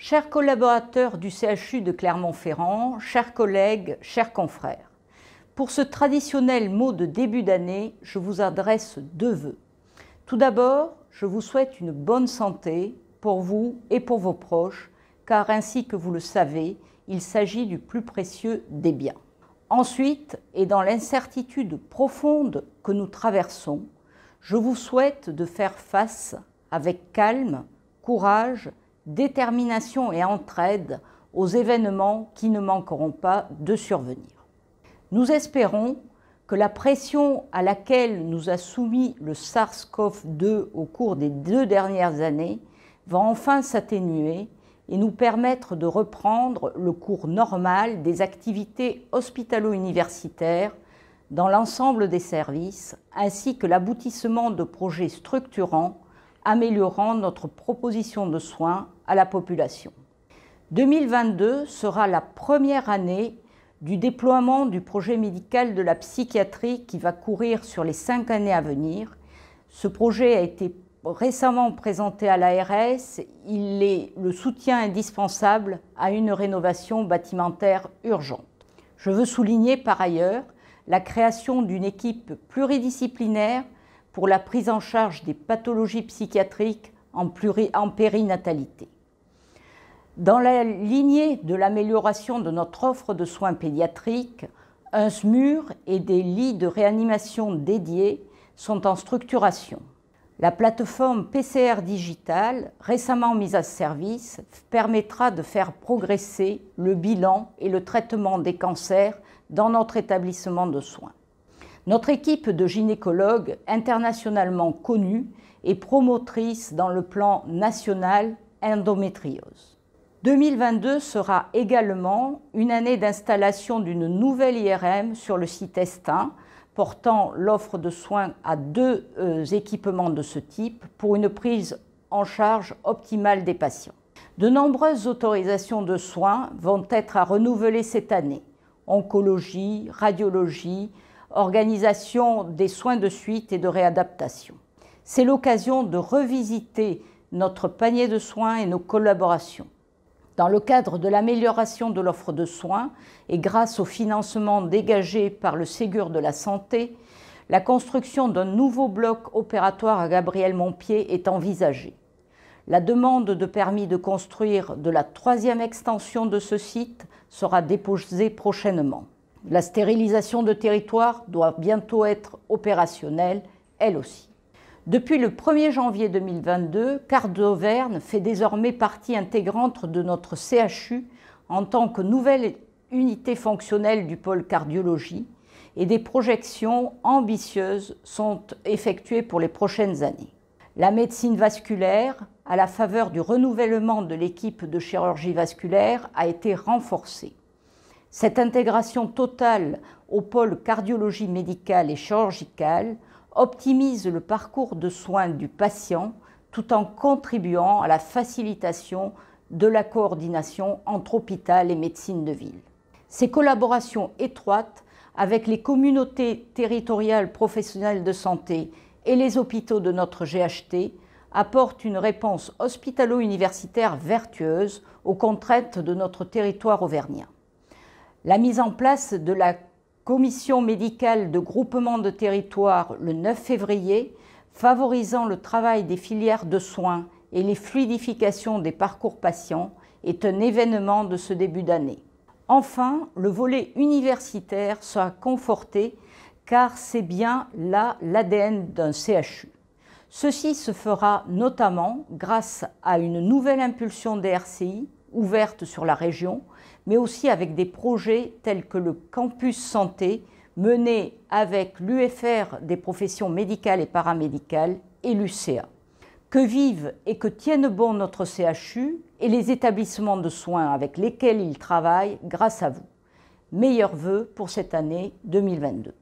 Chers collaborateurs du CHU de Clermont-Ferrand, chers collègues, chers confrères, pour ce traditionnel mot de début d'année, je vous adresse deux vœux. Tout d'abord, je vous souhaite une bonne santé pour vous et pour vos proches, car ainsi que vous le savez, il s'agit du plus précieux des biens. Ensuite, et dans l'incertitude profonde que nous traversons, je vous souhaite de faire face avec calme, courage détermination et entraide aux événements qui ne manqueront pas de survenir. Nous espérons que la pression à laquelle nous a soumis le SARS-CoV-2 au cours des deux dernières années va enfin s'atténuer et nous permettre de reprendre le cours normal des activités hospitalo-universitaires dans l'ensemble des services, ainsi que l'aboutissement de projets structurants améliorant notre proposition de soins à la population. 2022 sera la première année du déploiement du projet médical de la psychiatrie qui va courir sur les cinq années à venir. Ce projet a été récemment présenté à l'ARS. Il est le soutien indispensable à une rénovation bâtimentaire urgente. Je veux souligner par ailleurs la création d'une équipe pluridisciplinaire pour la prise en charge des pathologies psychiatriques en, en périnatalité. Dans la lignée de l'amélioration de notre offre de soins pédiatriques, un SMUR et des lits de réanimation dédiés sont en structuration. La plateforme PCR Digital, récemment mise à service, permettra de faire progresser le bilan et le traitement des cancers dans notre établissement de soins. Notre équipe de gynécologues internationalement connue est promotrice dans le plan national endométriose. 2022 sera également une année d'installation d'une nouvelle IRM sur le site Estin, portant l'offre de soins à deux euh, équipements de ce type pour une prise en charge optimale des patients. De nombreuses autorisations de soins vont être à renouveler cette année. Oncologie, radiologie, organisation des soins de suite et de réadaptation. C'est l'occasion de revisiter notre panier de soins et nos collaborations dans le cadre de l'amélioration de l'offre de soins et grâce au financement dégagé par le Ségur de la Santé, la construction d'un nouveau bloc opératoire à Gabriel Montpied est envisagée. La demande de permis de construire de la troisième extension de ce site sera déposée prochainement. La stérilisation de territoire doit bientôt être opérationnelle, elle aussi. Depuis le 1er janvier 2022, Card fait désormais partie intégrante de notre CHU en tant que nouvelle unité fonctionnelle du pôle cardiologie et des projections ambitieuses sont effectuées pour les prochaines années. La médecine vasculaire, à la faveur du renouvellement de l'équipe de chirurgie vasculaire, a été renforcée. Cette intégration totale au pôle cardiologie médicale et chirurgicale optimise le parcours de soins du patient tout en contribuant à la facilitation de la coordination entre hôpital et médecine de ville. Ces collaborations étroites avec les communautés territoriales professionnelles de santé et les hôpitaux de notre GHT apportent une réponse hospitalo-universitaire vertueuse aux contraintes de notre territoire auvergnat. La mise en place de la commission médicale de groupement de territoire le 9 février, favorisant le travail des filières de soins et les fluidifications des parcours patients, est un événement de ce début d'année. Enfin, le volet universitaire sera conforté car c'est bien là l'ADN d'un CHU. Ceci se fera notamment grâce à une nouvelle impulsion des RCI ouverte sur la région, mais aussi avec des projets tels que le campus santé mené avec l'UFR des professions médicales et paramédicales et l'UCA. Que vivent et que tiennent bon notre CHU et les établissements de soins avec lesquels il travaille grâce à vous. Meilleurs vœux pour cette année 2022.